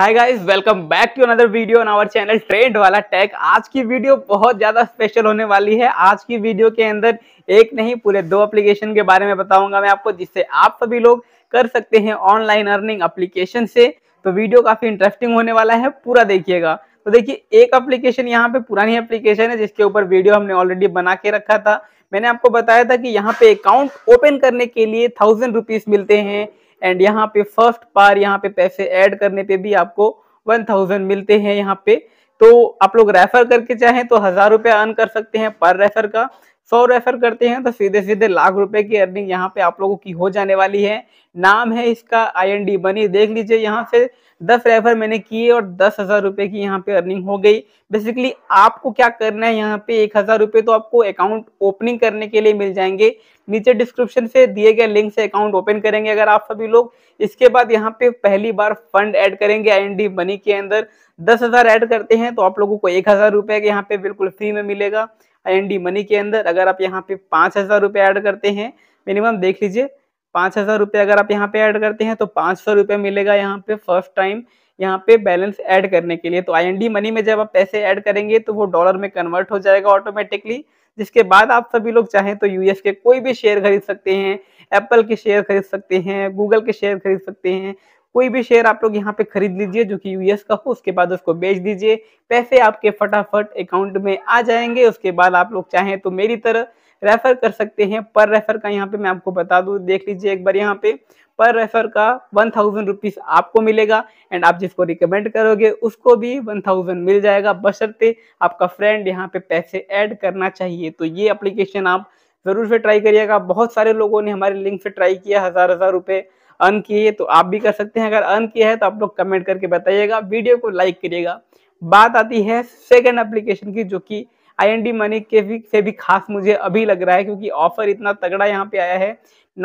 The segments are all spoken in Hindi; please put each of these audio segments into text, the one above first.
hi guys welcome back to another video on our channel trend वाला टैग आज की वीडियो बहुत ज़्यादा स्पेशल होने वाली है आज की वीडियो के अंदर एक नहीं पूरे दो एप्लीकेशन के बारे में बताऊंगा मैं आपको जिससे आप सभी लोग कर सकते हैं ऑनलाइन अर्निंग एप्लीकेशन से तो वीडियो काफ़ी इंटरेस्टिंग होने वाला है पूरा देखिएगा तो देखिए एक एप्लीकेशन यहाँ पे पुरानी एप्लीकेशन है जिसके ऊपर वीडियो हमने ऑलरेडी बना के रखा था मैंने आपको बताया था कि यहाँ पे अकाउंट ओपन करने के लिए थाउजेंड रुपीज़ मिलते हैं एंड यहाँ पे फर्स्ट पार यहाँ पे पैसे ऐड करने पे भी आपको वन थाउजेंड मिलते हैं यहाँ पे तो आप लोग रेफर करके चाहें तो हजार रुपये अर्न कर सकते हैं पर रेफर का सौ रेफर करते हैं तो सीधे सीधे लाख रुपए की अर्निंग यहाँ पे आप लोगों की हो जाने वाली है नाम है इसका आई एन डी बनी देख लीजिए यहाँ से दस रेफर मैंने किए और दस हजार रुपए की यहाँ पे अर्निंग हो गई बेसिकली आपको क्या करना है यहाँ पे एक हजार रुपए तो आपको अकाउंट ओपनिंग करने के लिए मिल जाएंगे नीचे डिस्क्रिप्शन से दिए गए लिंक से अकाउंट ओपन करेंगे अगर आप सभी लोग इसके बाद यहाँ पे पहली बार फंड ऐड करेंगे आई मनी के अंदर दस हजार एड करते हैं तो आप लोगों को एक हजार रुपये यहाँ पे बिल्कुल फ्री में मिलेगा आई मनी के अंदर अगर आप यहाँ पे पांच हजार रुपए ऐड करते हैं मिनिमम देख लीजिए पांच हजार रुपए अगर आप यहाँ पे ऐड करते हैं तो पांच सौ रुपए मिलेगा यहाँ पे फर्स्ट टाइम यहाँ पे बैलेंस ऐड करने के लिए तो आई मनी में जब आप पैसे ऐड करेंगे तो वो डॉलर में कन्वर्ट हो जाएगा ऑटोमेटिकली जिसके बाद आप सभी लोग चाहें तो यूएस के कोई भी शेयर खरीद सकते हैं एप्पल के शेयर खरीद सकते हैं गूगल के शेयर खरीद सकते हैं कोई भी शेयर आप लोग यहाँ पे खरीद लीजिए जो कि यूएस का हो उसके बाद उसको बेच दीजिए पैसे आपके फटाफट अकाउंट में आ जाएंगे उसके बाद आप लोग चाहें तो मेरी तरह रेफर कर सकते हैं पर रेफर का यहाँ पे मैं आपको बता दू देख लीजिए एक बार यहाँ पे पर रेफर का वन थाउजेंड रुपीज आपको मिलेगा एंड आप जिसको रिकमेंड करोगे उसको भी वन थाउजेंड मिल जाएगा बशर्ते आपका फ्रेंड यहाँ पे पैसे ऐड करना चाहिए तो ये एप्लीकेशन आप ज़रूर से ट्राई करिएगा बहुत सारे लोगों ने हमारे लिंक से ट्राई किया हज़ार हज़ार रुपये अर्न किए तो आप भी कर सकते हैं अगर अर्न किया है तो आप लोग कमेंट करके बताइएगा वीडियो को लाइक करिएगा बात आती है सेकेंड एप्लीकेशन की जो कि आई मनी के भी से भी खास मुझे अभी लग रहा है क्योंकि ऑफर इतना तगड़ा यहाँ पे आया है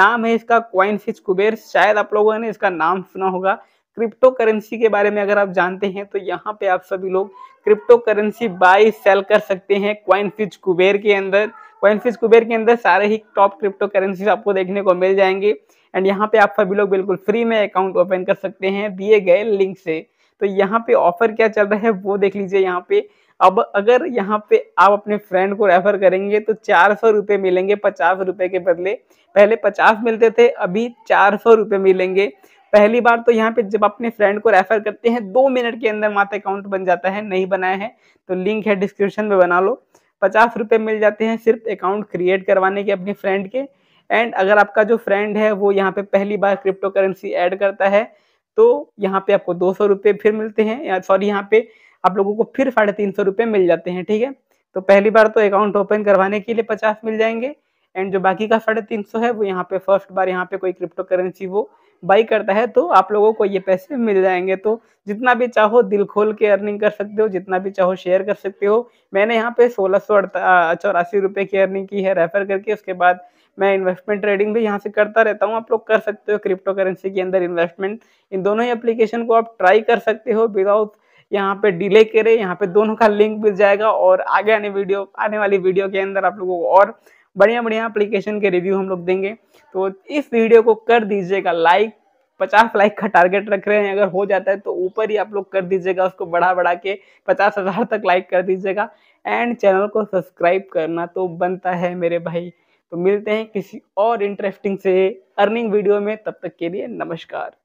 नाम है इसका क्वाइन फिच कुबेर शायद आप लोगों ने इसका नाम सुना होगा क्रिप्टो करेंसी के बारे में अगर आप जानते हैं तो यहाँ पे आप सभी लोग क्रिप्टो करेंसी बाई सेल कर सकते हैं क्वाइन फिच कुबेर के अंदर कोइनफिस कुबेर के अंदर सारे ही टॉप क्रिप्टो करेंसीज आपको देखने को मिल जाएंगे एंड यहाँ पे आप सभी लोग बिल्कुल फ्री में अकाउंट ओपन कर सकते हैं दिए गए लिंक से तो यहाँ पे ऑफर क्या चल रहा है वो देख लीजिए यहाँ पे अब अगर यहाँ पे आप अपने फ्रेंड को रेफर करेंगे तो चार सौ रुपये मिलेंगे पचास रुपये के बदले पहले पचास मिलते थे अभी चार सौ रुपये मिलेंगे पहली बार तो यहाँ पे जब अपने फ्रेंड को रेफर करते हैं दो मिनट के अंदर माता अकाउंट बन जाता है नहीं बनाया है तो लिंक है डिस्क्रिप्शन में बना लो पचास रुपये मिल जाते हैं सिर्फ अकाउंट क्रिएट करवाने के अपने फ्रेंड के एंड अगर आपका जो फ्रेंड है वो यहाँ पे पहली बार क्रिप्टो करेंसी ऐड करता है तो यहाँ पे आपको दो सौ रुपये फिर मिलते हैं या सॉरी यहाँ पे आप लोगों को फिर साढ़े तीन सौ रुपये मिल जाते हैं ठीक है तो पहली बार तो अकाउंट ओपन करवाने के लिए पचास मिल जाएंगे एंड जो बाकी का साढ़े तीन सौ है वो यहाँ पे फर्स्ट बार यहाँ पे कोई क्रिप्टो करेंसी वो बाई करता है तो आप लोगों को ये पैसे मिल जाएंगे तो जितना भी चाहो दिल खोल के अर्निंग कर सकते हो जितना भी चाहो शेयर कर सकते हो मैंने यहाँ पे सोलह सौ चौरासी रुपये की अर्निंग की है रेफर करके उसके बाद मैं इन्वेस्टमेंट ट्रेडिंग भी यहाँ से करता रहता हूँ आप लोग कर सकते हो क्रिप्टो करेंसी के अंदर इन्वेस्टमेंट इन दोनों ही अप्लीकेशन को आप ट्राई कर सकते हो विदाउट यहाँ पे डिले करे यहाँ पे दोनों का लिंक मिल जाएगा और आगे आने वीडियो आने वाली वीडियो के अंदर आप लोगों को और बढ़िया बढ़िया एप्लीकेशन के रिव्यू हम लोग देंगे तो इस वीडियो को कर दीजिएगा लाइक पचास लाइक का टारगेट रख रहे हैं अगर हो जाता है तो ऊपर ही आप लोग कर दीजिएगा उसको बढ़ा बढ़ा के पचास हज़ार तक लाइक कर दीजिएगा एंड चैनल को सब्सक्राइब करना तो बनता है मेरे भाई तो मिलते हैं किसी और इंटरेस्टिंग से अर्निंग वीडियो में तब तक के लिए नमस्कार